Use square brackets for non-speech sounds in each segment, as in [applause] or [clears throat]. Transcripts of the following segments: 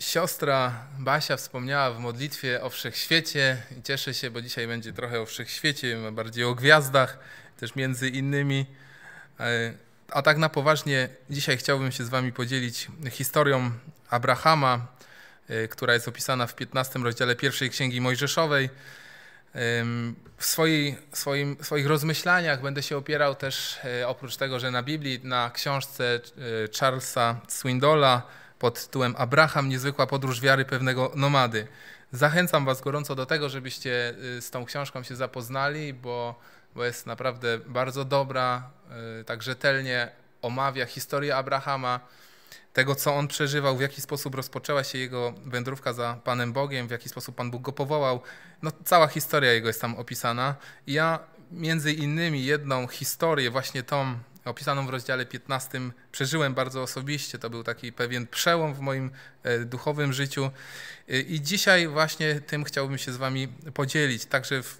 siostra Basia wspomniała w modlitwie o wszechświecie i cieszę się, bo dzisiaj będzie trochę o wszechświecie, bardziej o gwiazdach, też między innymi. E, a tak na poważnie, dzisiaj chciałbym się z Wami podzielić historią Abrahama, e, która jest opisana w 15 rozdziale pierwszej Księgi Mojżeszowej. W, swojej, swoim, swoich rozmyślaniach będę się opierał też, e, oprócz tego, że na Biblii, na książce Charlesa Swindola, pod tytułem Abraham, niezwykła podróż wiary pewnego nomady. Zachęcam Was gorąco do tego, żebyście y, z tą książką się zapoznali, bo, bo jest naprawdę bardzo dobra, y, tak rzetelnie omawia historię Abrahama, tego co on przeżywał, w jaki sposób rozpoczęła się jego wędrówka za Panem Bogiem, w jaki sposób Pan Bóg go powołał. No, cała historia jego jest tam opisana. I ja między innymi jedną historię, właśnie tą opisaną w rozdziale 15 przeżyłem bardzo osobiście. To był taki pewien przełom w moim e, duchowym życiu. E, I dzisiaj właśnie tym chciałbym się z Wami podzielić. Także w,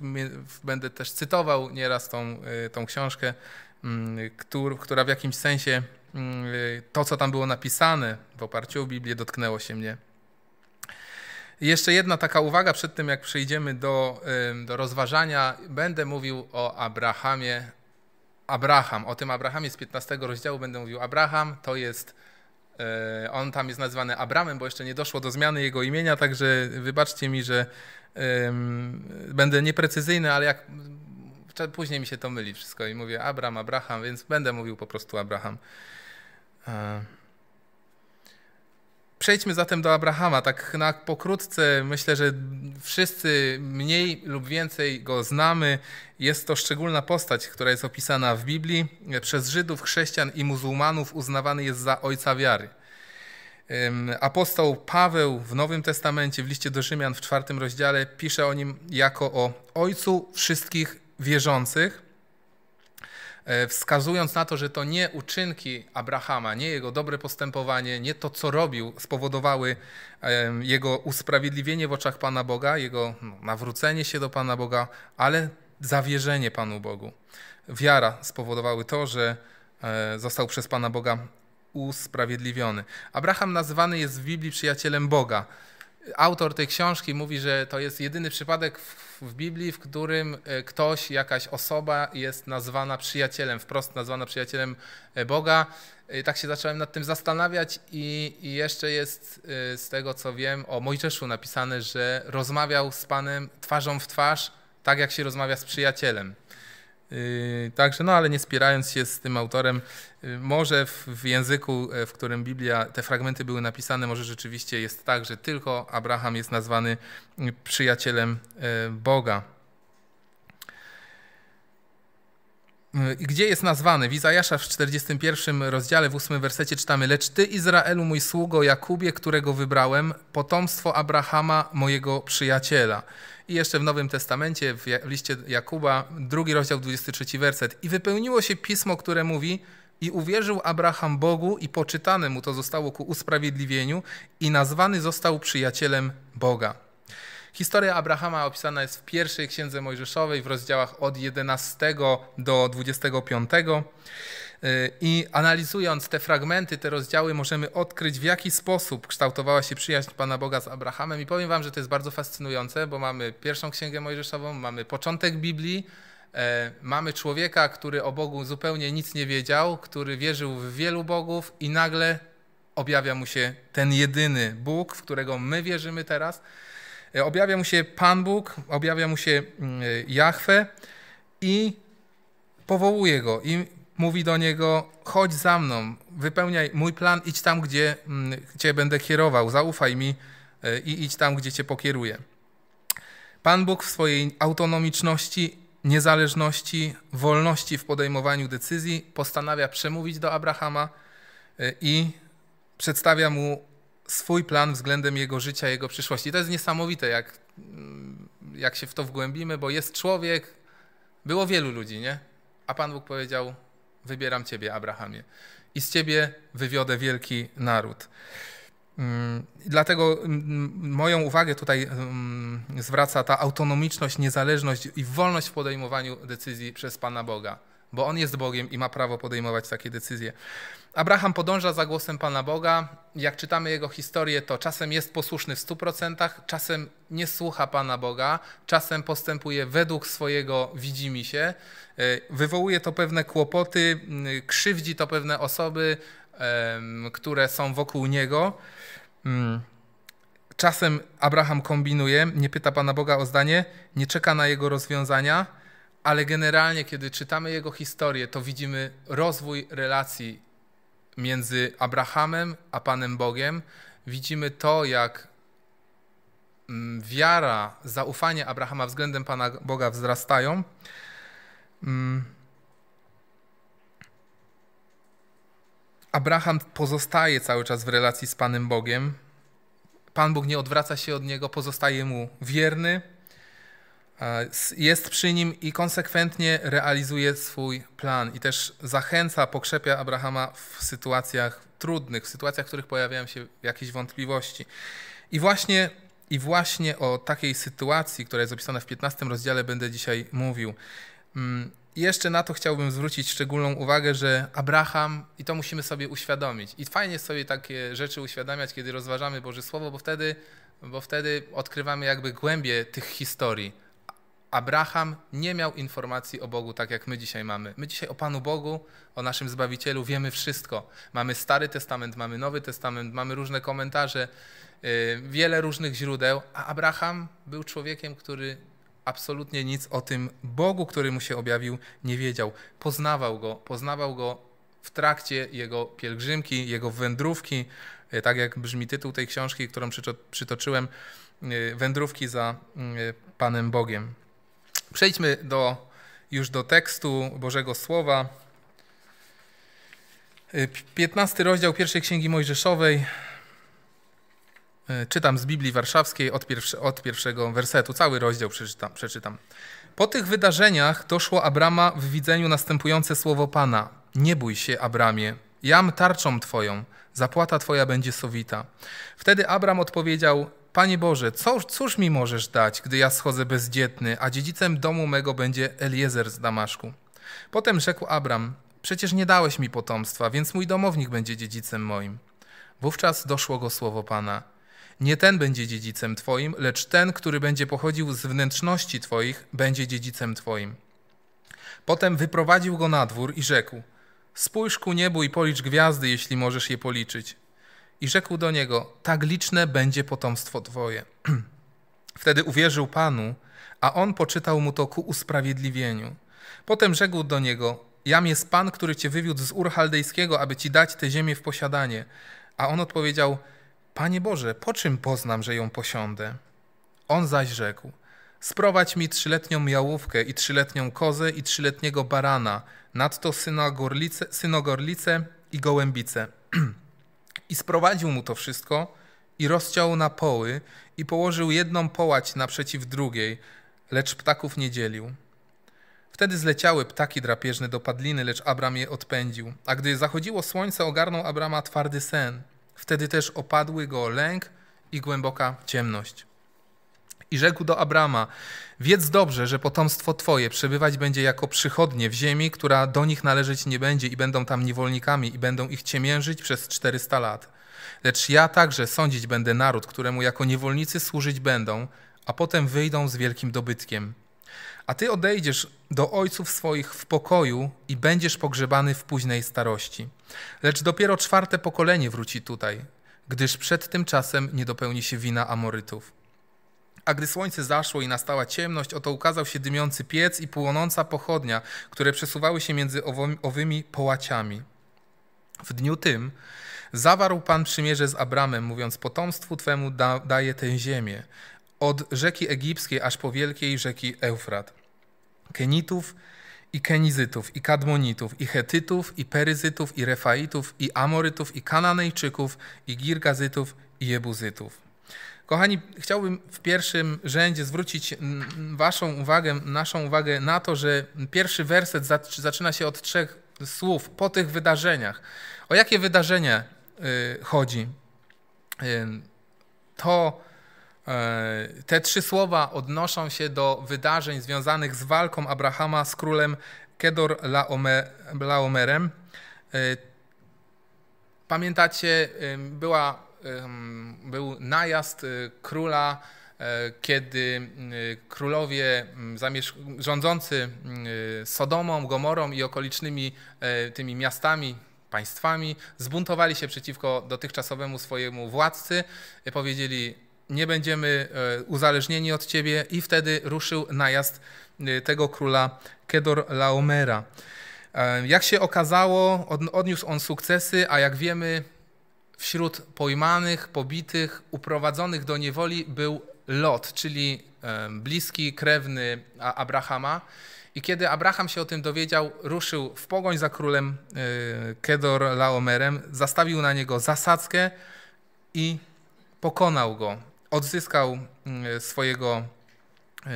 w, będę też cytował nieraz tą, e, tą książkę, mm, która w jakimś sensie mm, to, co tam było napisane w oparciu o Biblię, dotknęło się mnie. Jeszcze jedna taka uwaga przed tym, jak przejdziemy do, do rozważania. Będę mówił o Abrahamie Abraham. O tym Abrahamie z 15 rozdziału będę mówił. Abraham to jest. E, on tam jest nazwany Abramem, bo jeszcze nie doszło do zmiany jego imienia, także wybaczcie mi, że będę nieprecyzyjny, ale jak później mi się to myli wszystko i mówię Abram, Abraham, więc będę mówił po prostu Abraham. E, Przejdźmy zatem do Abrahama. Tak na pokrótce, myślę, że wszyscy mniej lub więcej go znamy. Jest to szczególna postać, która jest opisana w Biblii. Przez Żydów, chrześcijan i muzułmanów uznawany jest za ojca wiary. Apostoł Paweł w Nowym Testamencie, w liście do Rzymian w czwartym rozdziale, pisze o nim jako o ojcu wszystkich wierzących. E, wskazując na to, że to nie uczynki Abrahama, nie jego dobre postępowanie, nie to, co robił, spowodowały jego usprawiedliwienie w oczach Pana Boga, jego no, nawrócenie się do Pana Boga, ale zawierzenie Panu Bogu. Wiara spowodowały to, że e, został przez Pana Boga usprawiedliwiony. Abraham nazywany jest w Biblii przyjacielem Boga autor tej książki mówi, że to jest jedyny przypadek w, w, Biblii, w którym e, ktoś, jakaś osoba jest nazwana przyjacielem, wprost nazwana przyjacielem e, Boga. E, tak się zacząłem nad tym zastanawiać i, i jeszcze jest z tego, co wiem, o Mojżeszu napisane, że rozmawiał z Panem twarzą w twarz, tak jak się rozmawia z przyjacielem. Yy, także, no ale nie spierając się z tym autorem, yy, może w, w, języku, e, w którym Biblia, te fragmenty były napisane, może rzeczywiście jest tak, że tylko Abraham jest nazwany yy, przyjacielem e, Boga. Gdzie jest nazwany? W Izajasza w 41 rozdziale, w 8 wersecie czytamy Lecz Ty, Izraelu, mój sługo Jakubie, którego wybrałem, potomstwo Abrahama, mojego przyjaciela. I jeszcze w Nowym Testamencie, w liście Jakuba, drugi rozdział, 23 werset. I wypełniło się pismo, które mówi, i uwierzył Abraham Bogu i poczytane mu to zostało ku usprawiedliwieniu i nazwany został przyjacielem Boga. Historia Abrahama opisana jest w pierwszej księdze Mojżeszowej w rozdziałach od 11 do 25. I analizując te fragmenty, te rozdziały, możemy odkryć, w jaki sposób kształtowała się przyjaźń Pana Boga z Abrahamem. I powiem Wam, że to jest bardzo fascynujące, bo mamy pierwszą księgę Mojżeszową, mamy początek Biblii, e, mamy człowieka, który o Bogu zupełnie nic nie wiedział, który wierzył w wielu bogów, i nagle objawia mu się ten jedyny Bóg, w którego my wierzymy teraz. E, objawia mu się Pan Bóg, objawia mu się mm, e, Jahwe i powołuje go. I mówi do niego: chodź za mną, wypełniaj mój plan, idź tam, gdzie mm, cię będę kierował, zaufaj mi e, i idź tam, gdzie cię pokieruję. Pan Bóg w swojej autonomiczności, niezależności, wolności w podejmowaniu decyzji postanawia przemówić do Abrahama e, i przedstawia mu swój plan względem jego życia, jego przyszłości. To jest niesamowite, jak, mm, jak się w to wgłębimy, bo jest człowiek, było wielu ludzi, nie? A Pan Bóg powiedział: Wybieram Ciebie, Abrahamie, i z Ciebie wywiodę wielki naród. Mm, dlatego mm, moją uwagę tutaj mm, zwraca ta autonomiczność, niezależność i wolność w podejmowaniu decyzji przez Pana Boga, bo On jest Bogiem i ma prawo podejmować takie decyzje. Abraham podąża za głosem Pana Boga. Jak czytamy jego historię, to czasem jest posłuszny w 100%, czasem nie słucha Pana Boga, czasem postępuje według swojego widzimy się. E, wywołuje to pewne kłopoty, krzywdzi to pewne osoby, które są wokół niego. Mm. Czasem Abraham kombinuje, nie pyta Pana Boga o zdanie, nie czeka na jego rozwiązania, ale generalnie, kiedy czytamy jego historię, to widzimy rozwój relacji między Abrahamem a Panem Bogiem, widzimy to, jak mm, wiara, zaufanie Abrahama względem Pana Boga wzrastają. Mm. Abraham pozostaje cały czas w relacji z Panem Bogiem. Pan Bóg nie odwraca się od niego, pozostaje mu wierny jest przy nim i konsekwentnie realizuje swój plan i też zachęca, pokrzepia Abrahama w sytuacjach trudnych, w sytuacjach, w których pojawiają się jakieś wątpliwości. I właśnie, I właśnie o takiej sytuacji, która jest opisana w 15 rozdziale, będę dzisiaj mówił. I mm, jeszcze na to chciałbym zwrócić szczególną uwagę, że Abraham, i to musimy sobie uświadomić, i fajnie sobie takie rzeczy uświadamiać, kiedy rozważamy Boże Słowo, bo wtedy, bo wtedy odkrywamy jakby głębie tych historii Abraham nie miał informacji o Bogu tak, jak my dzisiaj mamy. My dzisiaj o Panu Bogu, o naszym Zbawicielu wiemy wszystko. Mamy Stary Testament, mamy Nowy Testament, mamy różne komentarze, y, wiele różnych źródeł, a Abraham był człowiekiem, który absolutnie nic o tym Bogu, który mu się objawił, nie wiedział. Poznawał go, poznawał go w trakcie jego pielgrzymki, jego wędrówki, y, tak jak brzmi tytuł tej książki, którą przytoczyłem, y, wędrówki za Panem Bogiem. Przejdźmy do, już do tekstu Bożego Słowa. 15 y, rozdział pierwszej Księgi Mojżeszowej. Y, czytam z Biblii Warszawskiej od, pierwszy, od pierwszego wersetu. Cały rozdział przeczytam, przeczytam. Po tych wydarzeniach doszło Abrama w widzeniu następujące słowo Pana. Nie bój się, Abramie, jam tarczą Twoją, zapłata Twoja będzie sowita. Wtedy Abram odpowiedział, Panie Boże, co, cóż mi możesz dać, gdy ja schodzę bezdzietny, a dziedzicem domu mego będzie Eliezer z Damaszku? Potem rzekł Abram, przecież nie dałeś mi potomstwa, więc mój domownik będzie dziedzicem moim. Wówczas doszło go słowo Pana. Nie ten będzie dziedzicem Twoim, lecz ten, który będzie pochodził z wnętrzności Twoich, będzie dziedzicem Twoim. Potem wyprowadził go na dwór i rzekł: Spójrz ku niebu i policz gwiazdy, jeśli możesz je policzyć. I rzekł do niego: Tak liczne będzie potomstwo Twoje. [clears throat] Wtedy uwierzył Panu, a on poczytał mu to ku usprawiedliwieniu. Potem rzekł do niego: Jam jest Pan, który cię wywiódł z Ur Chaldejskiego, aby ci dać tę ziemię w posiadanie. A on odpowiedział: Panie Boże, po czym poznam, że ją posiądę? On zaś rzekł: Sprowadź mi trzyletnią jałówkę i trzyletnią kozę i trzyletniego barana, nadto synogorlice, synogorlice i gołębice. [clears throat] I sprowadził mu to wszystko i rozciął na poły i położył jedną połać naprzeciw drugiej, lecz ptaków nie dzielił. Wtedy zleciały ptaki drapieżne do padliny, lecz Abram je odpędził. A gdy zachodziło słońce, ogarnął Abrama twardy sen. Wtedy też opadły go lęk i głęboka ciemność. I rzekł do Abrama: Wiedz dobrze, że potomstwo Twoje przebywać będzie jako przychodnie w ziemi, która do nich należeć nie będzie, i będą tam niewolnikami, i będą ich ciemiężyć przez 400 lat. Lecz ja także sądzić będę naród, któremu jako niewolnicy służyć będą, a potem wyjdą z wielkim dobytkiem. A ty odejdziesz do ojców swoich w pokoju i będziesz pogrzebany w późnej starości. Lecz dopiero czwarte pokolenie wróci tutaj, gdyż przed tym czasem nie dopełni się wina Amorytów. A gdy słońce zaszło i nastała ciemność, oto ukazał się dymiący piec i płonąca pochodnia, które przesuwały się między owymi połaciami. W dniu tym zawarł Pan przymierze z Abramem, mówiąc: Potomstwu twemu da, daję tę ziemię, od rzeki egipskiej aż po wielkiej rzeki Eufrat. Kenitów, i Kenizytów, i Kadmonitów, i Hetytów, i Peryzytów, i Refaitów, i Amorytów, i Kananejczyków, i Girgazytów, i Jebuzytów. Kochani, chciałbym w pierwszym rzędzie zwrócić Waszą uwagę, naszą uwagę na to, że pierwszy werset zaczyna się od trzech słów po tych wydarzeniach. O jakie wydarzenie y, chodzi? Y, to e, te trzy słowa odnoszą się do wydarzeń związanych z walką Abrahama z królem Kedor Laomerem. Y, pamiętacie, była był najazd y, króla, y, kiedy y, królowie rządzący Sodomą, Gomorą i okolicznymi e, tymi miastami, państwami zbuntowali się przeciwko dotychczasowemu swojemu władcy, powiedzieli nie będziemy e, uzależnieni od ciebie i wtedy ruszył najazd tego króla Kedor Laomera. E, jak się okazało, odniósł on sukcesy, a jak wiemy, wśród pojmanych, pobitych, uprowadzonych do niewoli był Lot, czyli e, bliski, krewny Abrahama. I kiedy Abraham się o tym dowiedział, ruszył w pogoń za królem e, Kedor Laomerem, zastawił na niego zasadzkę i pokonał go. Odzyskał mm, e, swojego E,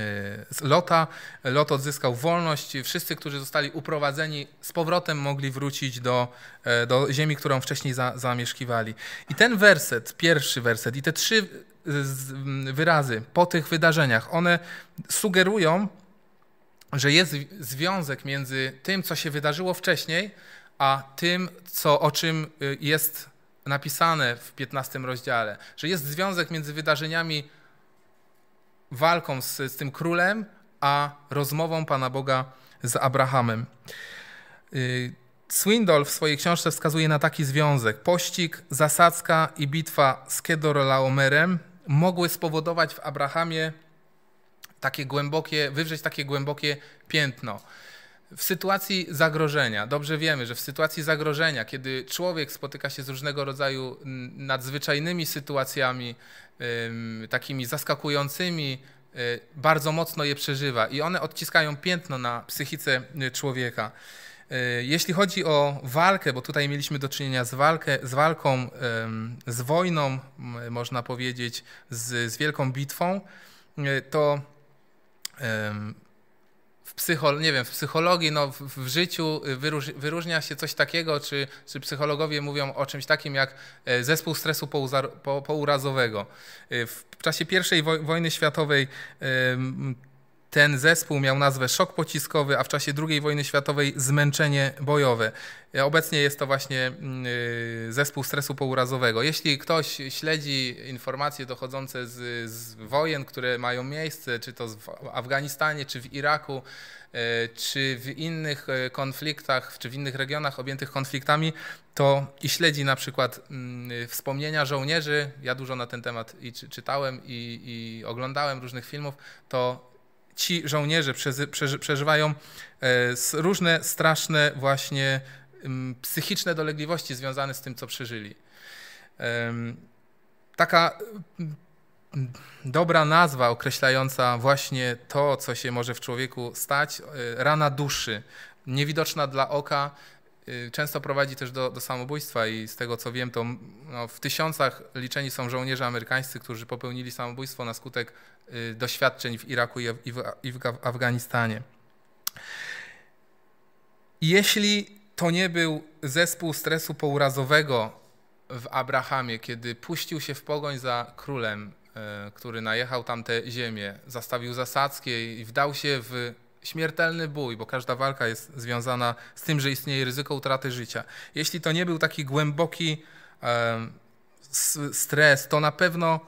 Lota. Lot odzyskał wolność. Wszyscy, którzy zostali uprowadzeni, z powrotem mogli wrócić do, e, do ziemi, którą wcześniej za, zamieszkiwali. I ten werset, pierwszy werset, i te trzy e, wyrazy po tych wydarzeniach, one sugerują, że jest związek między tym, co się wydarzyło wcześniej, a tym, co, o czym y, jest napisane w 15 rozdziale. Że jest związek między wydarzeniami walką z, z tym królem, a rozmową Pana Boga z Abrahamem. Y, Swindoll w swojej książce wskazuje na taki związek. Pościg, zasadzka i bitwa z Kedorlaomerem mogły spowodować w Abrahamie takie głębokie, wywrzeć takie głębokie piętno. W sytuacji zagrożenia, dobrze wiemy, że w sytuacji zagrożenia, kiedy człowiek spotyka się z różnego rodzaju nadzwyczajnymi sytuacjami, takimi zaskakującymi, e, bardzo mocno je przeżywa i one odciskają piętno na psychice e, człowieka. E, jeśli chodzi o walkę, bo tutaj mieliśmy do czynienia z, walkę, z walką, z wojną, można powiedzieć, z, z wielką bitwą, to psycho, nie wiem, w psychologii, no, w, w życiu wyróż, wyróżnia się coś takiego, czy, czy psychologowie mówią o czymś takim jak e, zespół stresu pouzar, po, pourazowego. E, w czasie I wojny światowej ten zespół miał nazwę Szok Pociskowy, a w czasie II wojny światowej Zmęczenie Bojowe. E, obecnie jest to właśnie mm, y, zespół stresu pourazowego. Jeśli ktoś śledzi informacje dochodzące z, z wojen, które mają miejsce, czy to w Afganistanie, czy w Iraku, e, czy w innych e, konfliktach, czy w innych regionach objętych konfliktami, to i śledzi na przykład mm, y, wspomnienia żołnierzy, ja dużo na ten temat i czytałem i, i oglądałem różnych filmów, to ci żołnierze przeżywają e, różne straszne właśnie psychiczne dolegliwości związane z tym, co przeżyli. Taka dobra nazwa określająca właśnie to, co się może w człowieku stać, e, rana duszy, niewidoczna dla oka, e, często prowadzi też do, do samobójstwa i z tego co wiem, to no, w tysiącach liczeni są żołnierze amerykańscy, którzy popełnili samobójstwo na skutek Y, doświadczeń w Iraku i w, Afganistanie. Jeśli to nie był zespół stresu pourazowego w Abrahamie, kiedy puścił się w pogoń za królem, y, który najechał tamte ziemię, zastawił zasadzkie i wdał się w śmiertelny bój, bo każda walka jest związana z tym, że istnieje ryzyko utraty życia. Jeśli to nie był taki głęboki stres, to na pewno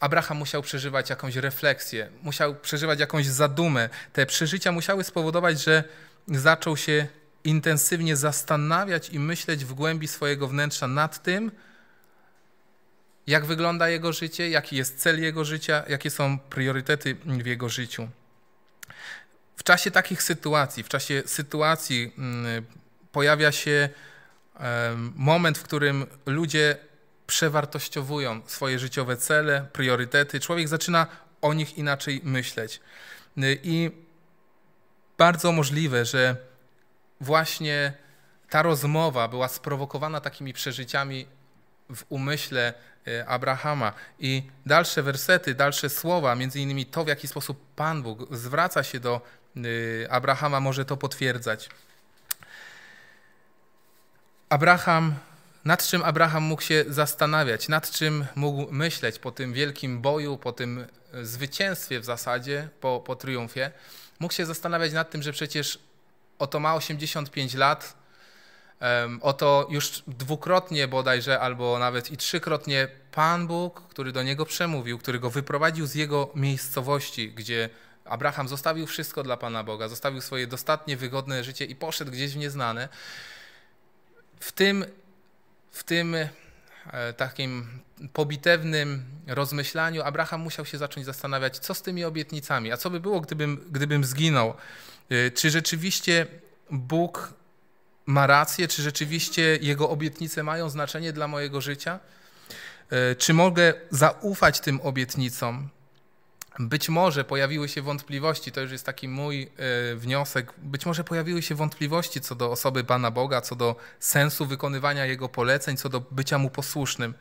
Abraham musiał przeżywać jakąś refleksję, musiał przeżywać jakąś zadumę. Te przeżycia musiały spowodować, że zaczął się intensywnie zastanawiać i myśleć w głębi swojego wnętrza nad tym, jak wygląda jego życie, jaki jest cel jego życia, jakie są priorytety w jego życiu. W czasie takich sytuacji, w czasie sytuacji mm, pojawia się moment, w którym ludzie przewartościowują swoje życiowe cele, priorytety. Człowiek zaczyna o nich inaczej myśleć. Y, I bardzo możliwe, że właśnie ta rozmowa była sprowokowana takimi przeżyciami w umyśle y, Abrahama. I dalsze wersety, dalsze słowa, między innymi to, w jaki sposób Pan Bóg zwraca się do y, Abrahama, może to potwierdzać. Abraham nad czym Abraham mógł się zastanawiać, nad czym mógł myśleć po tym wielkim boju, po tym e, zwycięstwie w zasadzie, po, po triumfie. Mógł się zastanawiać nad tym, że przecież oto ma 85 lat, oto już dwukrotnie bodajże, albo nawet i trzykrotnie Pan Bóg, który do niego przemówił, który go wyprowadził z jego miejscowości, gdzie Abraham zostawił wszystko dla Pana Boga, zostawił swoje dostatnie, wygodne życie i poszedł gdzieś w nieznane. W tym w tym e, takim pobitewnym rozmyślaniu Abraham musiał się zacząć zastanawiać, co z tymi obietnicami, a co by było, gdybym, gdybym zginął. E, czy rzeczywiście Bóg ma rację, czy rzeczywiście Jego obietnice mają znaczenie dla mojego życia? E, czy mogę zaufać tym obietnicom? Być może pojawiły się wątpliwości, to już jest taki mój y, wniosek, być może pojawiły się wątpliwości co do osoby Pana Boga, co do sensu wykonywania Jego poleceń, co do bycia Mu posłusznym.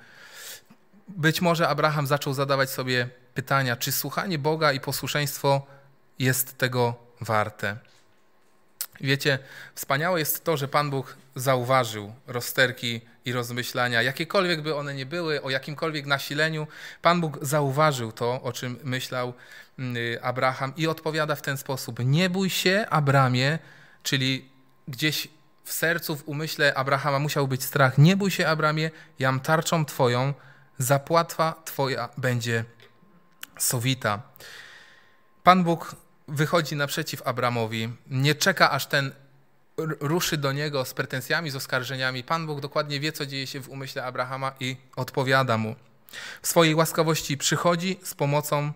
Być może Abraham zaczął zadawać sobie pytania, czy słuchanie Boga i posłuszeństwo jest tego warte. Wiecie, wspaniałe jest to, że Pan Bóg zauważył rozterki i rozmyślania, jakiekolwiek by one nie były, o jakimkolwiek nasileniu. Pan Bóg zauważył to, o czym myślał mm, Abraham i odpowiada w ten sposób: Nie bój się, Abramie, czyli gdzieś w sercu, w umyśle Abrahama musiał być strach. Nie bój się, Abramie, jam tarczą Twoją, zapłatwa Twoja będzie sowita. Pan Bóg wychodzi naprzeciw Abramowi, nie czeka aż ten ruszy do niego z pretensjami, z oskarżeniami. Pan Bóg dokładnie wie, co dzieje się w umyśle Abrahama i odpowiada mu. W swojej łaskawości przychodzi z pomocą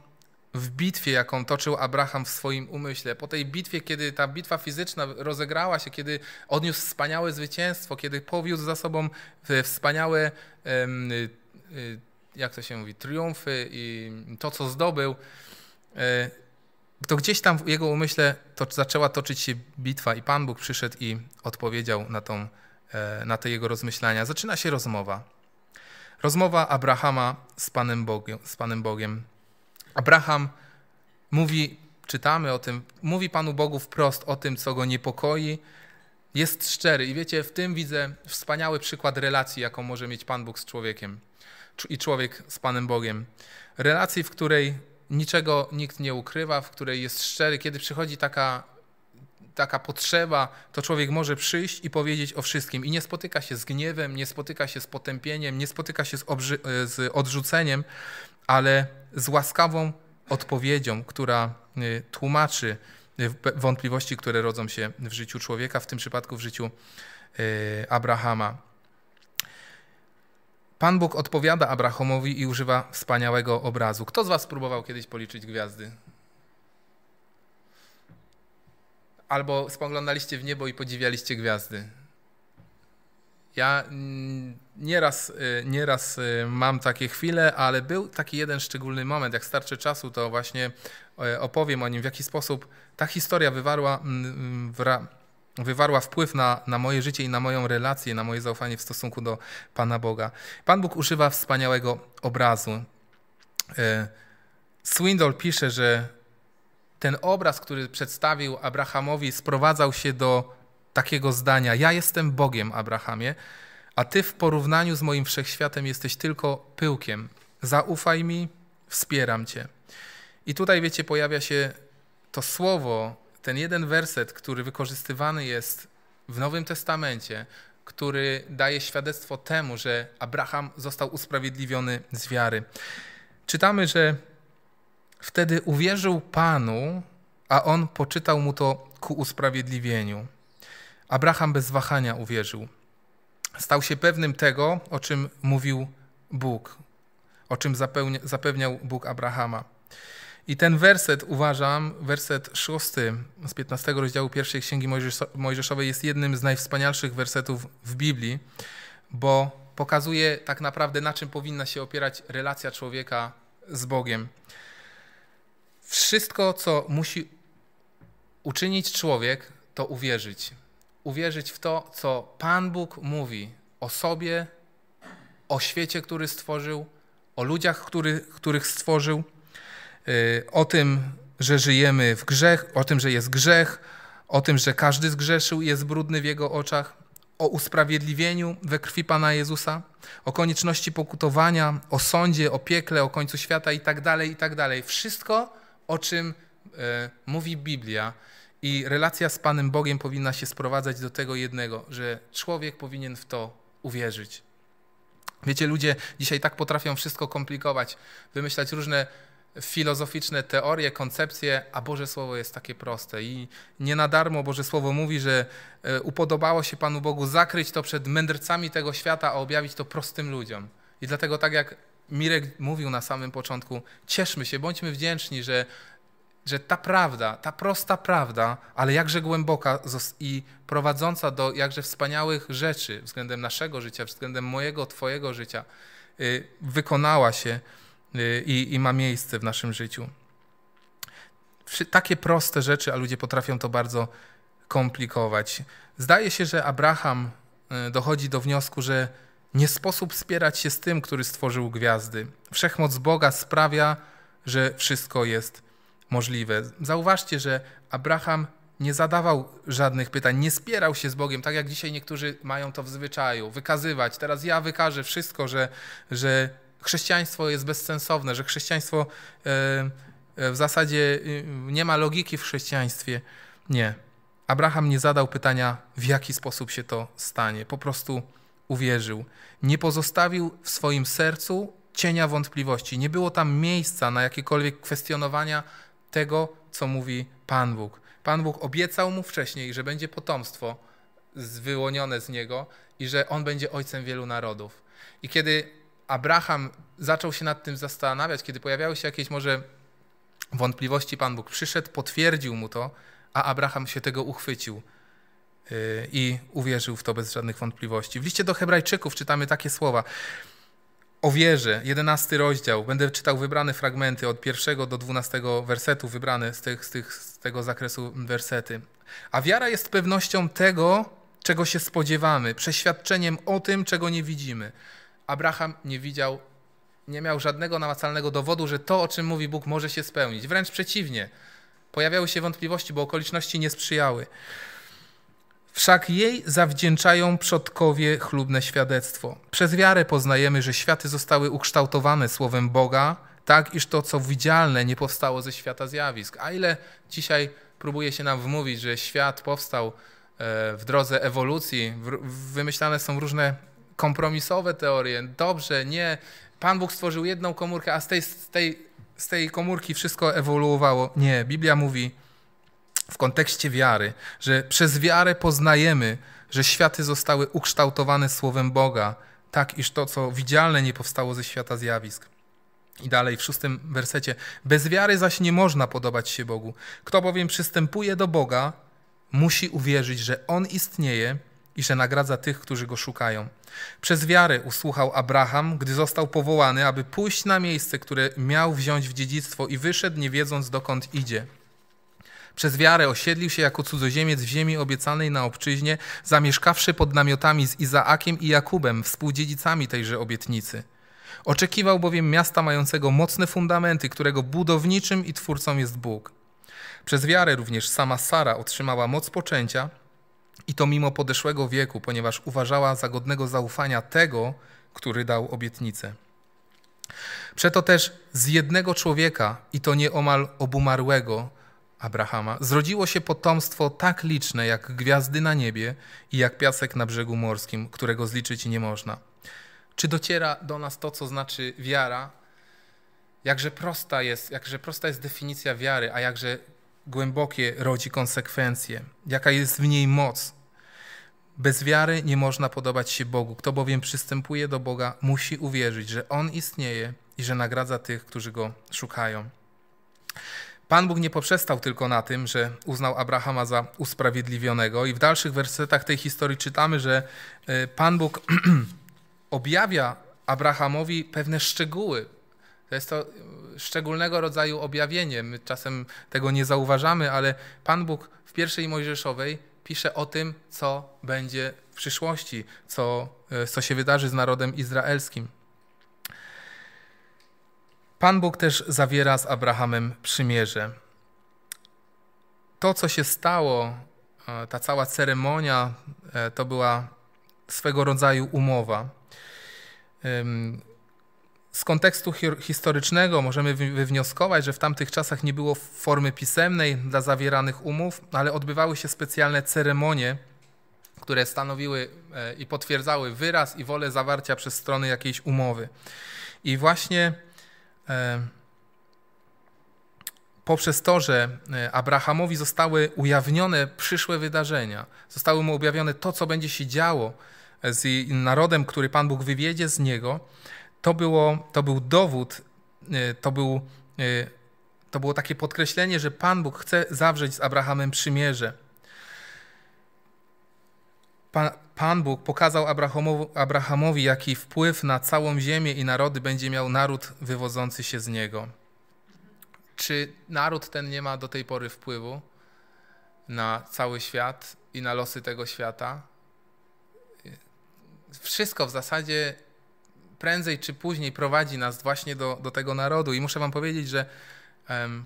w bitwie, jaką toczył Abraham w swoim umyśle. Po tej bitwie, kiedy ta bitwa fizyczna rozegrała się, kiedy odniósł wspaniałe zwycięstwo, kiedy powiózł za sobą e, wspaniałe, y, y, jak to się mówi, triumfy i to, co zdobył, e, to gdzieś tam w jego umyśle to zaczęła toczyć się bitwa i Pan Bóg przyszedł i odpowiedział na, tą, e, na te jego rozmyślania. Zaczyna się rozmowa. Rozmowa Abrahama z Panem Bogiem. Z Panem Bogiem. Abraham mówi, czytamy o tym, mówi Panu Bogu wprost o tym, co go niepokoi. Jest szczery i wiecie, w tym widzę wspaniały przykład relacji, jaką może mieć Pan Bóg z człowiekiem i człowiek z Panem Bogiem. Relacji, w której niczego nikt nie ukrywa, w której jest szczery. Kiedy przychodzi taka, taka potrzeba, to człowiek może przyjść i powiedzieć o wszystkim. I nie spotyka się z gniewem, nie spotyka się z potępieniem, nie spotyka się z, e, z odrzuceniem, ale z łaskawą odpowiedzią, która e, tłumaczy e, wątpliwości, które rodzą się w życiu człowieka, w tym przypadku w życiu Abrahama. Pan Bóg odpowiada Abrahamowi i używa wspaniałego obrazu. Kto z Was próbował kiedyś policzyć gwiazdy? Albo spoglądaliście w niebo i podziwialiście gwiazdy. Ja mm, nieraz, y, nieraz y, mam takie chwile, ale był taki jeden szczególny moment. Jak starczy czasu, to właśnie y, opowiem o nim, w jaki sposób ta historia wywarła mm, mm, w, wywarła wpływ na, na moje życie i na moją relację, na moje zaufanie w stosunku do Pana Boga. Pan Bóg używa wspaniałego obrazu. E, Swindle pisze, że ten obraz, który przedstawił Abrahamowi, sprowadzał się do takiego zdania: Ja jestem Bogiem, Abrahamie, a ty w porównaniu z moim wszechświatem jesteś tylko pyłkiem. Zaufaj mi, wspieram cię. I tutaj, wiecie, pojawia się to słowo, ten jeden werset, który wykorzystywany jest w Nowym Testamencie, który daje świadectwo temu, że Abraham został usprawiedliwiony z wiary. Czytamy, że wtedy uwierzył Panu, a on poczytał mu to ku usprawiedliwieniu. Abraham bez wahania uwierzył. Stał się pewnym tego, o czym mówił Bóg, o czym zapewniał Bóg Abrahama. I ten werset, uważam, werset szósty z 15 rozdziału pierwszej Księgi Mojżeszowej jest jednym z najwspanialszych wersetów w Biblii, bo pokazuje tak naprawdę, na czym powinna się opierać relacja człowieka z Bogiem. Wszystko, co musi uczynić człowiek, to uwierzyć. Uwierzyć w to, co Pan Bóg mówi o sobie, o świecie, który stworzył, o ludziach, który, których stworzył Y, o tym, że żyjemy w grzech, o tym, że jest grzech, o tym, że każdy zgrzeszył i jest brudny w jego oczach, o usprawiedliwieniu we krwi Pana Jezusa, o konieczności pokutowania, o sądzie, o piekle, o końcu świata itd., tak tak dalej. Wszystko, o czym y, mówi Biblia. I relacja z Panem Bogiem powinna się sprowadzać do tego jednego, że człowiek powinien w to uwierzyć. Wiecie, ludzie dzisiaj tak potrafią wszystko komplikować, wymyślać różne filozoficzne teorie, koncepcje, a Boże Słowo jest takie proste. I nie na darmo Boże Słowo mówi, że e, upodobało się Panu Bogu zakryć to przed mędrcami tego świata, a objawić to prostym ludziom. I dlatego, tak jak Mirek mówił na samym początku, cieszmy się, bądźmy wdzięczni, że, że ta prawda, ta prosta prawda, ale jakże głęboka i prowadząca do jakże wspaniałych rzeczy względem naszego życia, względem mojego, Twojego życia, y, wykonała się Y, i, i ma miejsce w naszym życiu. Takie proste rzeczy, a ludzie potrafią to bardzo komplikować. Zdaje się, że Abraham y, dochodzi do wniosku, że nie sposób spierać się z tym, który stworzył gwiazdy. Wszechmoc Boga sprawia, że wszystko jest możliwe. Zauważcie, że Abraham nie zadawał żadnych pytań, nie spierał się z Bogiem, tak jak dzisiaj niektórzy mają to w zwyczaju, wykazywać. Teraz ja wykażę wszystko, że, że chrześcijaństwo jest bezsensowne, że chrześcijaństwo e, e, w zasadzie e, nie ma logiki w chrześcijaństwie. Nie. Abraham nie zadał pytania, w jaki sposób się to stanie. Po prostu uwierzył. Nie pozostawił w swoim sercu cienia wątpliwości. Nie było tam miejsca na jakiekolwiek kwestionowania tego, co mówi Pan Bóg. Pan Bóg obiecał mu wcześniej, że będzie potomstwo wyłonione z niego i że on będzie ojcem wielu narodów. I kiedy Abraham zaczął się nad tym zastanawiać, kiedy pojawiały się jakieś może wątpliwości, Pan Bóg przyszedł, potwierdził mu to, a Abraham się tego uchwycił y, i uwierzył w to bez żadnych wątpliwości. W liście do Hebrajczyków czytamy takie słowa. O wierze, jedenasty rozdział. Będę czytał wybrane fragmenty od pierwszego do dwunastego wersetu, wybrane z, tych, z, tych, z tego zakresu wersety. A wiara jest pewnością tego, czego się spodziewamy, przeświadczeniem o tym, czego nie widzimy. Abraham nie widział, nie miał żadnego namacalnego dowodu, że to, o czym mówi Bóg, może się spełnić. Wręcz przeciwnie, pojawiały się wątpliwości, bo okoliczności nie sprzyjały. Wszak jej zawdzięczają przodkowie chlubne świadectwo. Przez wiarę poznajemy, że światy zostały ukształtowane słowem Boga, tak iż to, co widzialne, nie powstało ze świata zjawisk. A ile dzisiaj próbuje się nam wmówić, że świat powstał e, w drodze ewolucji, wymyślane są różne kompromisowe teorie. Dobrze, nie. Pan Bóg stworzył jedną komórkę, a z tej, z tej, z tej komórki wszystko ewoluowało. Nie, Biblia mówi w kontekście wiary, że przez wiarę poznajemy, że światy zostały ukształtowane słowem Boga, tak iż to, co widzialne, nie powstało ze świata zjawisk. I dalej w szóstym wersecie. Bez wiary zaś nie można podobać się Bogu. Kto bowiem przystępuje do Boga, musi uwierzyć, że On istnieje i że nagradza tych, którzy go szukają. Przez wiarę usłuchał Abraham, gdy został powołany, aby pójść na miejsce, które miał wziąć w dziedzictwo i wyszedł, nie wiedząc dokąd idzie. Przez wiarę osiedlił się jako cudzoziemiec w ziemi obiecanej na obczyźnie, zamieszkawszy pod namiotami z Izaakiem i Jakubem, współdziedzicami tejże obietnicy. Oczekiwał bowiem miasta mającego mocne fundamenty, którego budowniczym i twórcą jest Bóg. Przez wiarę również sama Sara otrzymała moc poczęcia – i to mimo podeszłego wieku, ponieważ uważała za godnego zaufania tego, który dał obietnicę. Przeto też z jednego człowieka, i to nieomal obumarłego, Abrahama, zrodziło się potomstwo tak liczne jak gwiazdy na niebie i jak piasek na brzegu morskim, którego zliczyć nie można. Czy dociera do nas to, co znaczy wiara? Jakże prosta jest, jakże prosta jest definicja wiary, a jakże głębokie rodzi konsekwencje, jaka jest w niej moc, bez wiary nie można podobać się Bogu. Kto bowiem przystępuje do Boga, musi uwierzyć, że On istnieje i że nagradza tych, którzy Go szukają. Pan Bóg nie poprzestał tylko na tym, że uznał Abrahama za usprawiedliwionego, i w dalszych wersetach tej historii czytamy, że e, Pan Bóg [clears throat] objawia Abrahamowi pewne szczegóły. To jest to e, szczególnego rodzaju objawienie. My czasem tego nie zauważamy, ale Pan Bóg w pierwszej Mojżeszowej pisze o tym, co będzie w przyszłości, co, e, co się wydarzy z narodem izraelskim. Pan Bóg też zawiera z Abrahamem przymierze. To, co się stało, e, ta cała ceremonia, e, to była swego rodzaju umowa z kontekstu historycznego możemy wywnioskować, że w tamtych czasach nie było formy pisemnej dla zawieranych umów, ale odbywały się specjalne ceremonie, które stanowiły e, i potwierdzały wyraz i wolę zawarcia przez strony jakiejś umowy. I właśnie e, poprzez to, że e, Abrahamowi zostały ujawnione przyszłe wydarzenia, zostały mu objawione to, co będzie się działo z narodem, który Pan Bóg wywiedzie z niego, to, było, to był dowód, e, to, był, e, to było takie podkreślenie, że Pan Bóg chce zawrzeć z Abrahamem przymierze. Pan, Pan Bóg pokazał Abrahamowi, Abrahamowi, jaki wpływ na całą ziemię i narody będzie miał naród wywodzący się z niego. Czy naród ten nie ma do tej pory wpływu na cały świat i na losy tego świata? Wszystko w zasadzie prędzej czy później prowadzi nas właśnie do, do tego narodu. I muszę wam powiedzieć, że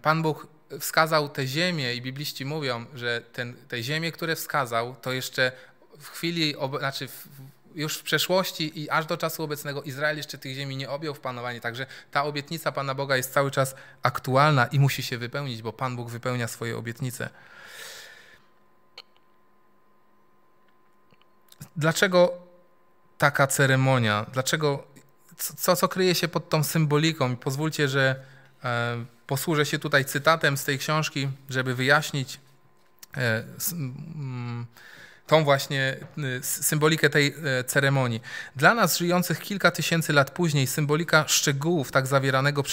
Pan Bóg wskazał te ziemię i bibliści mówią, że ten, te ziemie, które wskazał, to jeszcze w chwili, znaczy w, już w przeszłości i aż do czasu obecnego Izrael jeszcze tych ziemi nie objął w panowanie. Także ta obietnica Pana Boga jest cały czas aktualna i musi się wypełnić, bo Pan Bóg wypełnia swoje obietnice. Dlaczego taka ceremonia? Dlaczego co, co kryje się pod tą symboliką. pozwólcie, że e, posłużę się tutaj cytatem z tej książki, żeby wyjaśnić e, s, m, tą właśnie e, symbolikę tej e, ceremonii. Dla nas żyjących kilka tysięcy lat później symbolika szczegółów tak zawieranego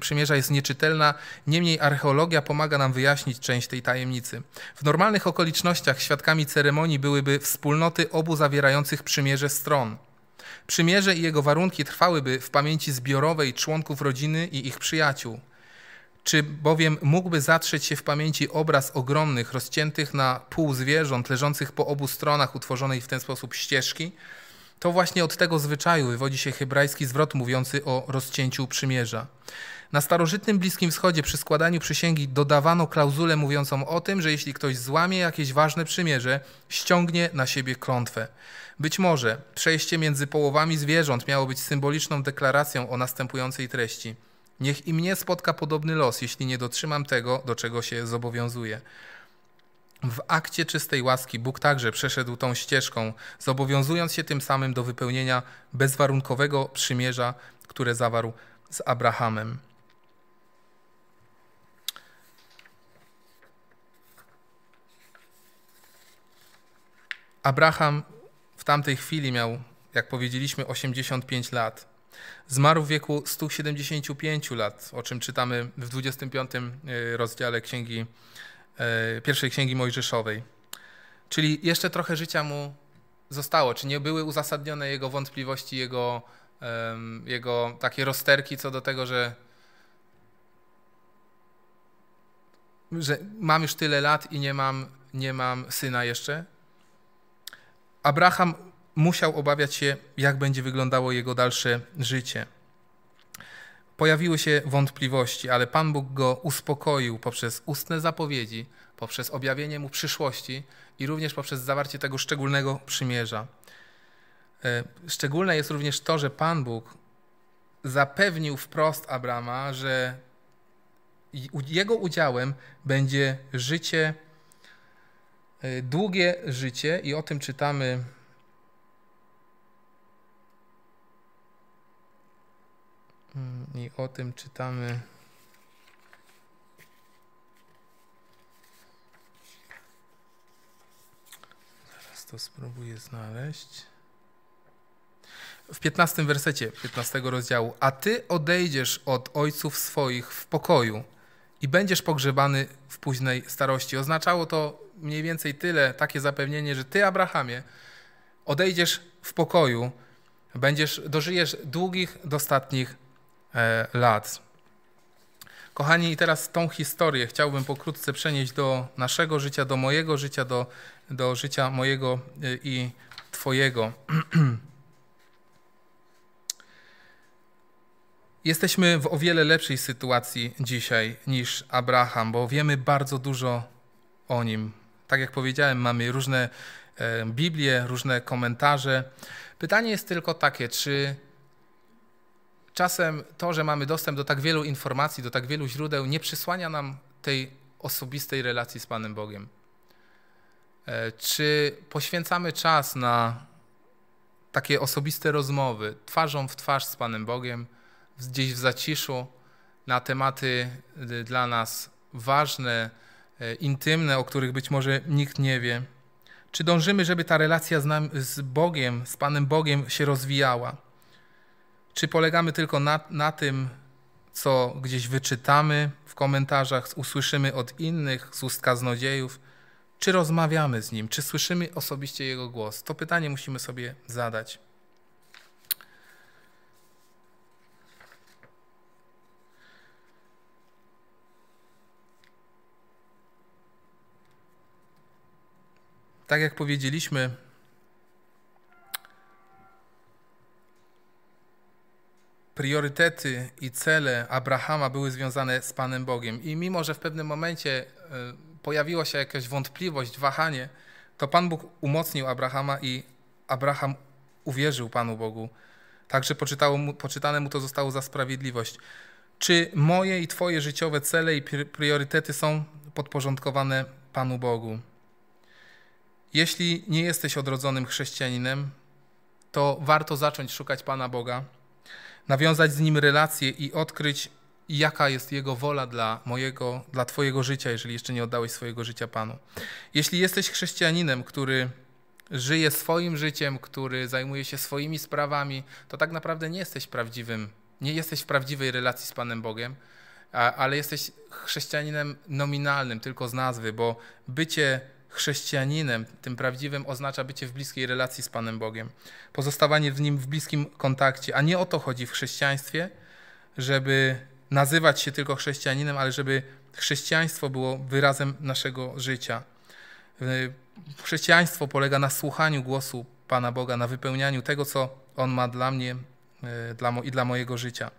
przymierza, jest nieczytelna, niemniej archeologia pomaga nam wyjaśnić część tej tajemnicy. W normalnych okolicznościach świadkami ceremonii byłyby wspólnoty obu zawierających przymierze stron. Przymierze i jego warunki trwałyby w pamięci zbiorowej członków rodziny i ich przyjaciół. Czy bowiem mógłby zatrzeć się w pamięci obraz ogromnych, rozciętych na pół zwierząt, leżących po obu stronach utworzonej w ten sposób ścieżki? To właśnie od tego zwyczaju wywodzi się hebrajski zwrot mówiący o rozcięciu przymierza. Na starożytnym Bliskim Wschodzie przy składaniu przysięgi dodawano klauzulę mówiącą o tym, że jeśli ktoś złamie jakieś ważne przymierze, ściągnie na siebie klątwę. Być może przejście między połowami zwierząt miało być symboliczną deklaracją o następującej treści. Niech i mnie spotka podobny los, jeśli nie dotrzymam tego, do czego się zobowiązuję. W akcie czystej łaski Bóg także przeszedł tą ścieżką, zobowiązując się tym samym do wypełnienia bezwarunkowego przymierza, które zawarł z Abrahamem. Abraham w tamtej chwili miał, jak powiedzieliśmy, 85 lat. Zmarł w wieku 175 lat, o czym czytamy w 25 e, rozdziale księgi, e, pierwszej księgi Mojżeszowej. Czyli jeszcze trochę życia mu zostało. Czy nie były uzasadnione jego wątpliwości, jego, jego takie rozterki co do tego, że, że mam już tyle lat i nie mam, nie mam syna jeszcze? Abraham musiał obawiać się, jak będzie wyglądało jego dalsze życie. Pojawiły się wątpliwości, ale Pan Bóg go uspokoił poprzez ustne zapowiedzi, poprzez objawienie mu przyszłości i również poprzez zawarcie tego szczególnego przymierza. E, szczególne jest również to, że Pan Bóg zapewnił wprost Abrama, że jego udziałem będzie życie Y, długie życie i o tym czytamy mm, i o tym czytamy zaraz to spróbuję znaleźć w 15 wersecie 15 rozdziału a ty odejdziesz od ojców swoich w pokoju i będziesz pogrzebany w późnej starości. Oznaczało to mniej więcej tyle, takie zapewnienie, że ty, Abrahamie, odejdziesz w pokoju, będziesz, dożyjesz długich, dostatnich e, lat. Kochani, teraz tą historię chciałbym pokrótce przenieść do naszego życia, do mojego życia, do, do życia mojego e, i Twojego. [clears throat] Jesteśmy w o wiele lepszej sytuacji dzisiaj niż Abraham, bo wiemy bardzo dużo o nim. Tak jak powiedziałem, mamy różne e, Biblię, różne komentarze. Pytanie jest tylko takie, czy czasem to, że mamy dostęp do tak wielu informacji, do tak wielu źródeł, nie przysłania nam tej osobistej relacji z Panem Bogiem? E, czy poświęcamy czas na takie osobiste rozmowy twarzą w twarz z Panem Bogiem? gdzieś w zaciszu na tematy y, dla nas ważne, y, intymne, o których być może nikt nie wie? Czy dążymy, żeby ta relacja z, nam, z Bogiem, z Panem Bogiem się rozwijała? Czy polegamy tylko na, na tym, co gdzieś wyczytamy w komentarzach, usłyszymy od innych, z ust kaznodziejów? Czy rozmawiamy z Nim? Czy słyszymy osobiście Jego głos? To pytanie musimy sobie zadać. tak jak powiedzieliśmy, priorytety i cele Abrahama były związane z Panem Bogiem. I mimo, że w pewnym momencie e, pojawiła się jakaś wątpliwość, wahanie, to Pan Bóg umocnił Abrahama i Abraham uwierzył Panu Bogu. Także mu, poczytane mu to zostało za sprawiedliwość. Czy moje i Twoje życiowe cele i priorytety są podporządkowane Panu Bogu? Jeśli nie jesteś odrodzonym chrześcijaninem, to warto zacząć szukać Pana Boga, nawiązać z Nim relacje i odkryć, jaka jest Jego wola dla mojego, dla Twojego życia, jeżeli jeszcze nie oddałeś swojego życia Panu. Jeśli jesteś chrześcijaninem, który żyje swoim życiem, który zajmuje się swoimi sprawami, to tak naprawdę nie jesteś prawdziwym, nie jesteś w prawdziwej relacji z Panem Bogiem, ale jesteś chrześcijaninem nominalnym, tylko z nazwy, bo bycie chrześcijaninem, tym prawdziwym, oznacza bycie w bliskiej relacji z Panem Bogiem, pozostawanie z Nim w bliskim kontakcie. A nie o to chodzi w chrześcijaństwie, żeby nazywać się tylko chrześcijaninem, ale żeby chrześcijaństwo było wyrazem naszego życia. Chrześcijaństwo polega na słuchaniu głosu Pana Boga, na wypełnianiu tego, co On ma dla mnie e, dla i dla mojego życia.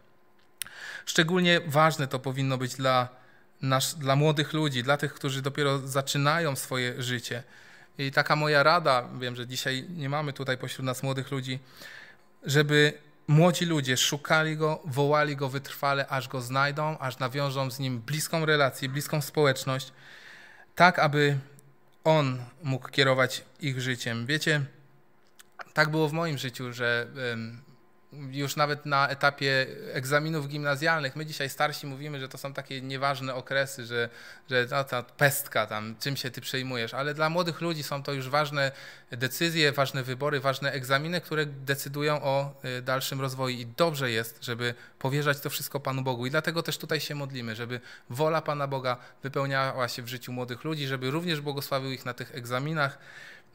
Szczególnie ważne to powinno być dla nasz, dla młodych ludzi, dla tych, którzy dopiero zaczynają swoje życie. I taka moja rada, wiem, że dzisiaj nie mamy tutaj pośród nas młodych ludzi, żeby młodzi ludzie szukali go, wołali go wytrwale, aż go znajdą, aż nawiążą z nim bliską relację, bliską społeczność, tak aby on mógł kierować ich życiem. Wiecie, tak było w moim życiu, że już nawet na etapie egzaminów gimnazjalnych. My dzisiaj starsi mówimy, że to są takie nieważne okresy, że, że ta, ta pestka tam, czym się ty przejmujesz, ale dla młodych ludzi są to już ważne decyzje, ważne wybory, ważne egzaminy, które decydują o y, dalszym rozwoju i dobrze jest, żeby powierzać to wszystko Panu Bogu i dlatego też tutaj się modlimy, żeby wola Pana Boga wypełniała się w życiu młodych ludzi, żeby również błogosławił ich na tych egzaminach,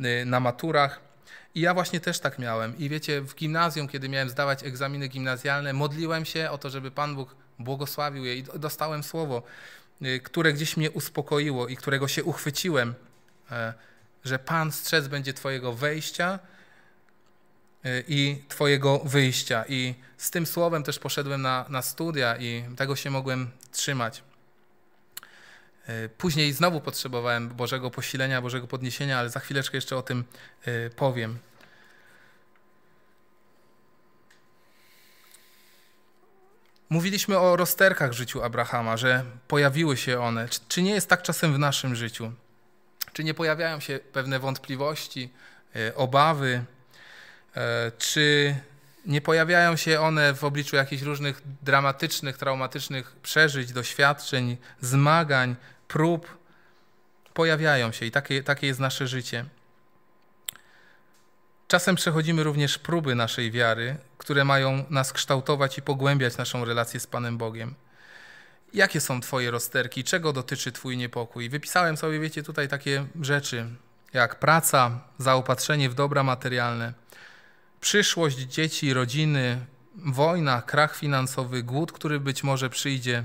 y, na maturach i ja właśnie też tak miałem. I wiecie, w gimnazjum, kiedy miałem zdawać egzaminy gimnazjalne, modliłem się o to, żeby Pan Bóg błogosławił je i dostałem słowo, y, które gdzieś mnie uspokoiło i którego się uchwyciłem, e, że Pan strzec będzie Twojego wejścia e, i Twojego wyjścia. I z tym słowem też poszedłem na, na studia i tego się mogłem trzymać. E, później znowu potrzebowałem Bożego posilenia, Bożego podniesienia, ale za chwileczkę jeszcze o tym e, powiem. Mówiliśmy o rozterkach w życiu Abrahama, że pojawiły się one. Czy, czy, nie jest tak czasem w naszym życiu? Czy nie pojawiają się pewne wątpliwości, e, obawy? Czy nie pojawiają się one w obliczu jakichś różnych dramatycznych, traumatycznych przeżyć, doświadczeń, zmagań, prób pojawiają się i takie, takie jest nasze życie. Czasem przechodzimy również próby naszej wiary, które mają nas kształtować i pogłębiać naszą relację z Panem Bogiem. Jakie są Twoje rozterki? Czego dotyczy Twój niepokój? Wypisałem sobie, wiecie, tutaj takie rzeczy jak praca, zaopatrzenie w dobra materialne, przyszłość dzieci, rodziny, wojna, krach finansowy, głód, który być może przyjdzie –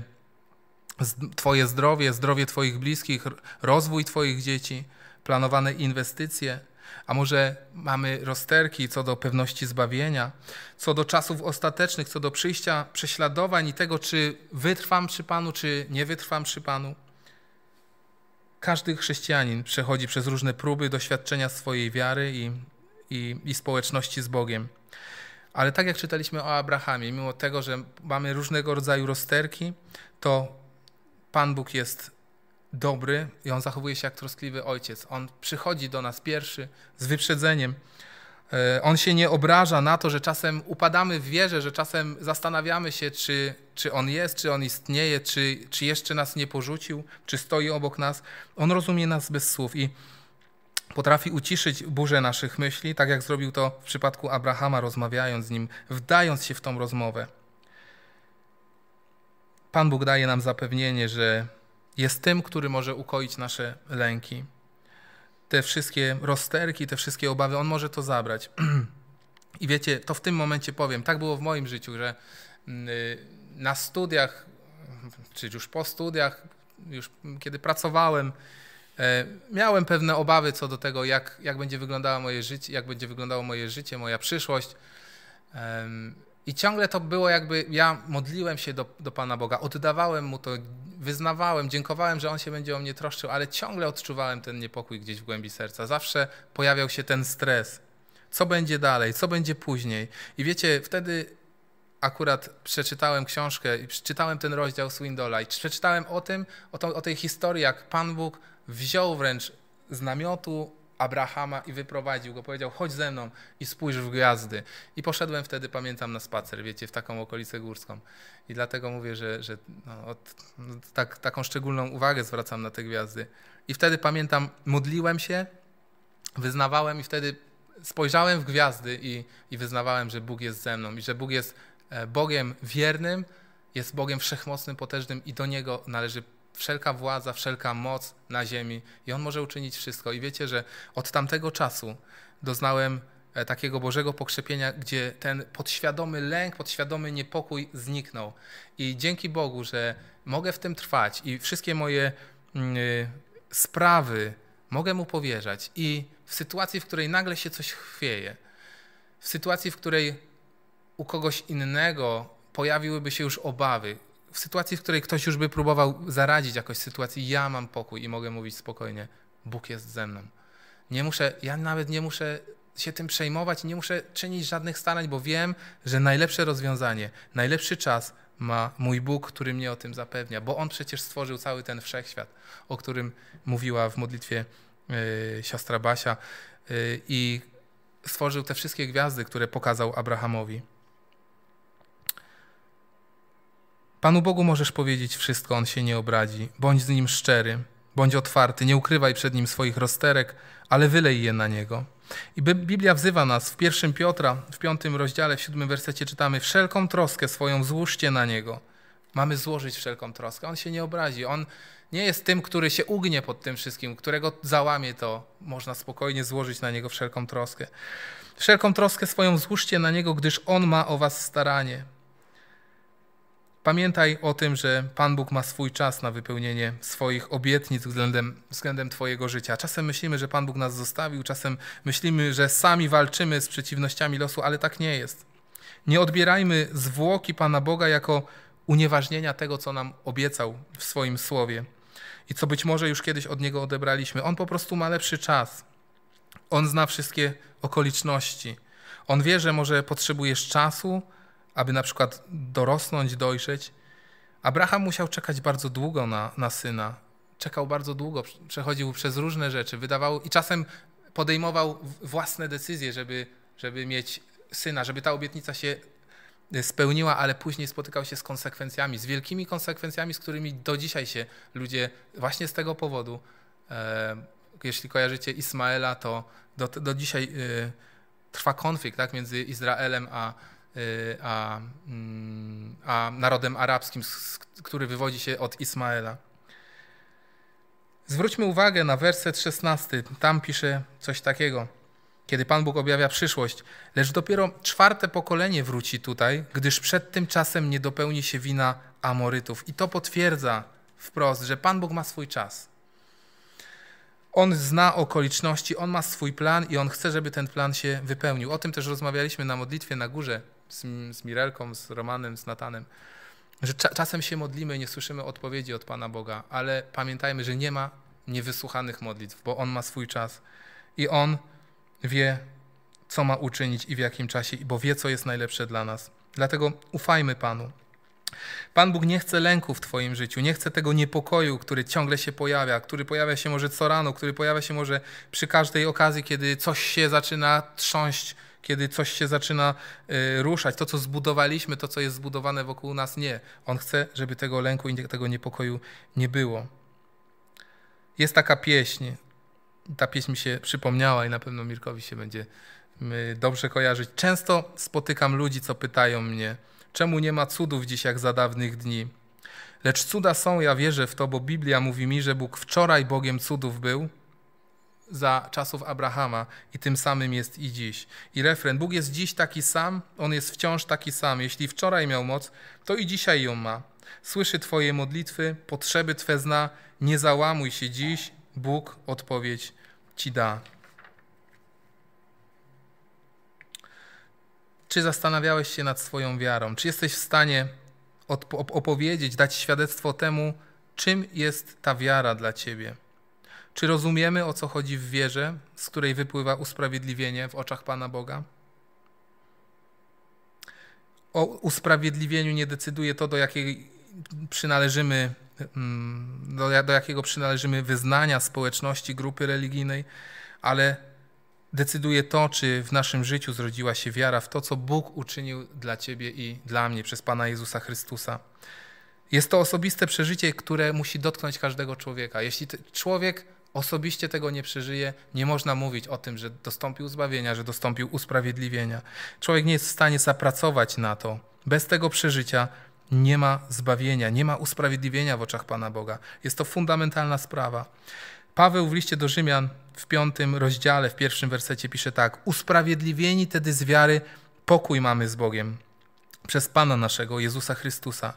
Twoje zdrowie, zdrowie Twoich bliskich, rozwój Twoich dzieci, planowane inwestycje, a może mamy rozterki co do pewności zbawienia, co do czasów ostatecznych, co do przyjścia prześladowań i tego, czy wytrwam przy Panu, czy nie wytrwam przy Panu. Każdy chrześcijanin przechodzi przez różne próby doświadczenia swojej wiary i, i, i społeczności z Bogiem. Ale tak jak czytaliśmy o Abrahamie, mimo tego, że mamy różnego rodzaju rozterki, to Pan Bóg jest dobry i on zachowuje się jak troskliwy ojciec. On przychodzi do nas pierwszy z wyprzedzeniem. E, on się nie obraża na to, że czasem upadamy w wierze, że czasem zastanawiamy się, czy, czy on jest, czy on istnieje, czy, czy jeszcze nas nie porzucił, czy stoi obok nas. On rozumie nas bez słów i potrafi uciszyć burzę naszych myśli, tak jak zrobił to w przypadku Abrahama, rozmawiając z nim, wdając się w tą rozmowę. Pan Bóg daje nam zapewnienie, że jest tym, który może ukoić nasze lęki. Te wszystkie rozterki, te wszystkie obawy, on może to zabrać. [clears throat] I wiecie, to w tym momencie powiem, tak było w moim życiu, że mm, y, na studiach, czy już po studiach, już kiedy pracowałem, e, miałem pewne obawy co do tego, jak, jak będzie wyglądało moje życie, jak będzie wyglądało moje życie, moja przyszłość. I ciągle to było jakby, ja modliłem się do, do Pana Boga, oddawałem Mu to, wyznawałem, dziękowałem, że On się będzie o mnie troszczył, ale ciągle odczuwałem ten niepokój gdzieś w głębi serca. Zawsze pojawiał się ten stres. Co będzie dalej? Co będzie później? I wiecie, wtedy akurat przeczytałem książkę i przeczytałem ten rozdział Swindola i przeczytałem o tym, o, to, o tej historii, jak Pan Bóg wziął wręcz z namiotu Abrahama i wyprowadził go. Powiedział, chodź ze mną i spójrz w gwiazdy. I poszedłem wtedy, pamiętam, na spacer, wiecie, w taką okolicę górską. I dlatego mówię, że, że no, od, no, tak, taką szczególną uwagę zwracam na te gwiazdy. I wtedy, pamiętam, modliłem się, wyznawałem i wtedy spojrzałem w gwiazdy i, i wyznawałem, że Bóg jest ze mną i że Bóg jest e, Bogiem wiernym, jest Bogiem wszechmocnym, potężnym i do Niego należy wszelka władza, wszelka moc na ziemi i On może uczynić wszystko. I wiecie, że od tamtego czasu doznałem e, takiego Bożego pokrzepienia, gdzie ten podświadomy lęk, podświadomy niepokój zniknął. I dzięki Bogu, że mogę w tym trwać i wszystkie moje mm, y, sprawy mogę Mu powierzać. I w sytuacji, w której nagle się coś chwieje, w sytuacji, w której u kogoś innego pojawiłyby się już obawy, w sytuacji, w której ktoś już by próbował zaradzić jakoś sytuacji, ja mam pokój i mogę mówić spokojnie, Bóg jest ze mną. Nie muszę, ja nawet nie muszę się tym przejmować i nie muszę czynić żadnych starań, bo wiem, że najlepsze rozwiązanie, najlepszy czas ma mój Bóg, który mnie o tym zapewnia, bo On przecież stworzył cały ten wszechświat, o którym mówiła w modlitwie yy, siostra Basia yy, i stworzył te wszystkie gwiazdy, które pokazał Abrahamowi. Panu Bogu możesz powiedzieć wszystko, On się nie obradzi. Bądź z Nim szczery, bądź otwarty, nie ukrywaj przed Nim swoich rozterek, ale wylej je na Niego. I Biblia wzywa nas w pierwszym Piotra, w piątym rozdziale, w siódmym wersecie czytamy Wszelką troskę swoją złóżcie na Niego. Mamy złożyć wszelką troskę. On się nie obrazi. On nie jest tym, który się ugnie pod tym wszystkim, którego załamie to. Można spokojnie złożyć na Niego wszelką troskę. Wszelką troskę swoją złóżcie na Niego, gdyż On ma o was staranie. Pamiętaj o tym, że Pan Bóg ma swój czas na wypełnienie swoich obietnic względem, względem Twojego życia. Czasem myślimy, że Pan Bóg nas zostawił, czasem myślimy, że sami walczymy z przeciwnościami losu, ale tak nie jest. Nie odbierajmy zwłoki Pana Boga jako unieważnienia tego, co nam obiecał w swoim słowie i co być może już kiedyś od niego odebraliśmy. On po prostu ma lepszy czas. On zna wszystkie okoliczności. On wie, że może potrzebujesz czasu, aby na przykład dorosnąć, dojrzeć. Abraham musiał czekać bardzo długo na, na syna. Czekał bardzo długo, przechodził przez różne rzeczy, wydawał i czasem podejmował własne decyzje, żeby, żeby mieć syna, żeby ta obietnica się y, spełniła, ale później spotykał się z konsekwencjami, z wielkimi konsekwencjami, z którymi do dzisiaj się ludzie właśnie z tego powodu, e, jeśli kojarzycie Ismaela, to do, do dzisiaj e, trwa konflikt tak, między Izraelem a, Y, a, mm, a narodem arabskim, który wywodzi się od Ismaela. Zwróćmy uwagę na werset 16. Tam pisze coś takiego. Kiedy Pan Bóg objawia przyszłość, lecz dopiero czwarte pokolenie wróci tutaj, gdyż przed tym czasem nie dopełni się wina Amorytów. I to potwierdza wprost, że Pan Bóg ma swój czas. On zna okoliczności, on ma swój plan i on chce, żeby ten plan się wypełnił. O tym też rozmawialiśmy na modlitwie na górze z, z Mirelką, z Romanem, z Natanem, że cza czasem się modlimy i nie słyszymy odpowiedzi od Pana Boga, ale pamiętajmy, że nie ma niewysłuchanych modlitw, bo On ma swój czas i On wie, co ma uczynić i w jakim czasie, bo wie, co jest najlepsze dla nas. Dlatego ufajmy Panu. Pan Bóg nie chce lęku w Twoim życiu, nie chce tego niepokoju, który ciągle się pojawia, który pojawia się może co rano, który pojawia się może przy każdej okazji, kiedy coś się zaczyna trząść kiedy coś się zaczyna y, ruszać, to co zbudowaliśmy, to co jest zbudowane wokół nas, nie. On chce, żeby tego lęku i tego niepokoju nie było. Jest taka pieśń, ta pieśń mi się przypomniała i na pewno Mirkowi się będzie y, dobrze kojarzyć. Często spotykam ludzi, co pytają mnie, czemu nie ma cudów dziś jak za dawnych dni. Lecz cuda są, ja wierzę w to, bo Biblia mówi mi, że Bóg wczoraj Bogiem cudów był, za czasów Abrahama i tym samym jest i dziś. I refren, Bóg jest dziś taki sam, On jest wciąż taki sam. Jeśli wczoraj miał moc, to i dzisiaj ją ma. Słyszy Twoje modlitwy, potrzeby Twe zna, nie załamuj się dziś, Bóg odpowiedź Ci da. Czy zastanawiałeś się nad swoją wiarą? Czy jesteś w stanie opowiedzieć, dać świadectwo temu, czym jest ta wiara dla Ciebie? Czy rozumiemy, o co chodzi w wierze, z której wypływa usprawiedliwienie w oczach Pana Boga? O usprawiedliwieniu nie decyduje to, do jakiej przynależymy, mm, do, do jakiego przynależymy wyznania, społeczności, grupy religijnej, ale decyduje to, czy w naszym życiu zrodziła się wiara w to, co Bóg uczynił dla Ciebie i dla mnie przez Pana Jezusa Chrystusa. Jest to osobiste przeżycie, które musi dotknąć każdego człowieka. Jeśli człowiek osobiście tego nie przeżyje, nie można mówić o tym, że dostąpił zbawienia, że dostąpił usprawiedliwienia. Człowiek nie jest w stanie zapracować na to. Bez tego przeżycia nie ma zbawienia, nie ma usprawiedliwienia w oczach Pana Boga. Jest to fundamentalna sprawa. Paweł w liście do Rzymian w piątym rozdziale, w pierwszym wersecie pisze tak: Usprawiedliwieni tedy z wiary, pokój mamy z Bogiem przez Pana naszego, Jezusa Chrystusa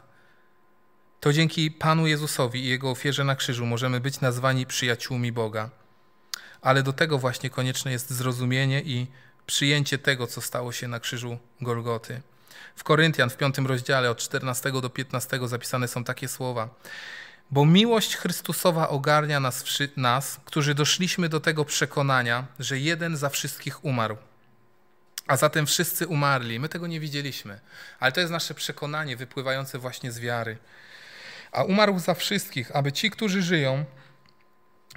to dzięki Panu Jezusowi i Jego ofierze na krzyżu możemy być nazwani przyjaciółmi Boga. Ale do tego właśnie konieczne jest zrozumienie i przyjęcie tego, co stało się na krzyżu Golgoty. W Koryntian w 5 rozdziale od 14 do 15 zapisane są takie słowa. Bo miłość Chrystusowa ogarnia nas, nas, którzy doszliśmy do tego przekonania, że jeden za wszystkich umarł. A zatem wszyscy umarli. My tego nie widzieliśmy, ale to jest nasze przekonanie wypływające właśnie z wiary a umarł za wszystkich, aby ci, którzy żyją,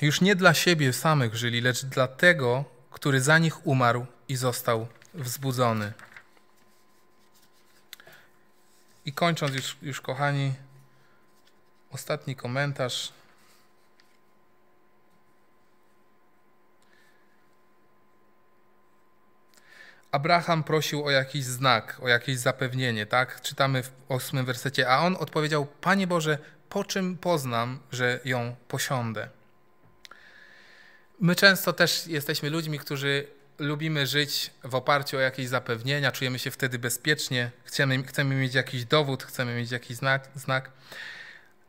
już nie dla siebie samych żyli, lecz dla tego, który za nich umarł i został wzbudzony. I kończąc już, już kochani, ostatni komentarz Abraham prosił o jakiś znak, o jakieś zapewnienie, tak? Czytamy w ósmym wersecie, a on odpowiedział: Panie Boże, po czym poznam, że ją posiądę? My często też jesteśmy ludźmi, którzy lubimy żyć w oparciu o jakieś zapewnienia, czujemy się wtedy bezpiecznie, chcemy, chcemy mieć jakiś dowód, chcemy mieć jakiś znak, znak.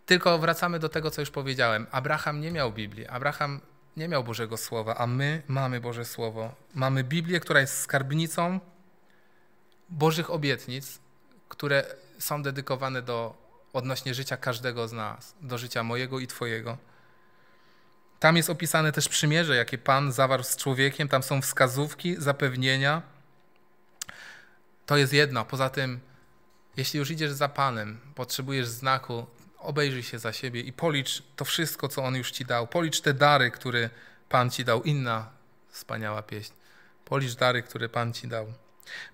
Tylko wracamy do tego, co już powiedziałem. Abraham nie miał Biblii. Abraham nie miał Bożego Słowa, a my mamy Boże Słowo. Mamy Biblię, która jest skarbnicą Bożych obietnic, które są dedykowane do odnośnie życia każdego z nas, do życia mojego i Twojego. Tam jest opisane też przymierze, jakie Pan zawarł z człowiekiem, tam są wskazówki, zapewnienia. To jest jedno. Poza tym, jeśli już idziesz za Panem, potrzebujesz znaku, Obejrzyj się za siebie i policz to wszystko, co On już Ci dał. Policz te dary, które Pan Ci dał. Inna wspaniała pieśń. Policz dary, które Pan Ci dał.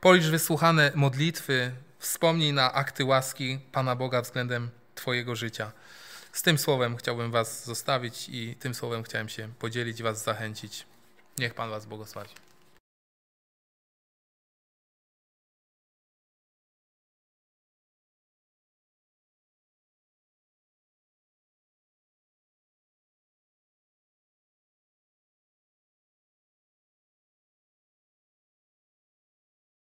Policz wysłuchane modlitwy. Wspomnij na akty łaski Pana Boga względem Twojego życia. Z tym słowem chciałbym Was zostawić i tym słowem chciałem się podzielić, Was zachęcić. Niech Pan Was błogosławi.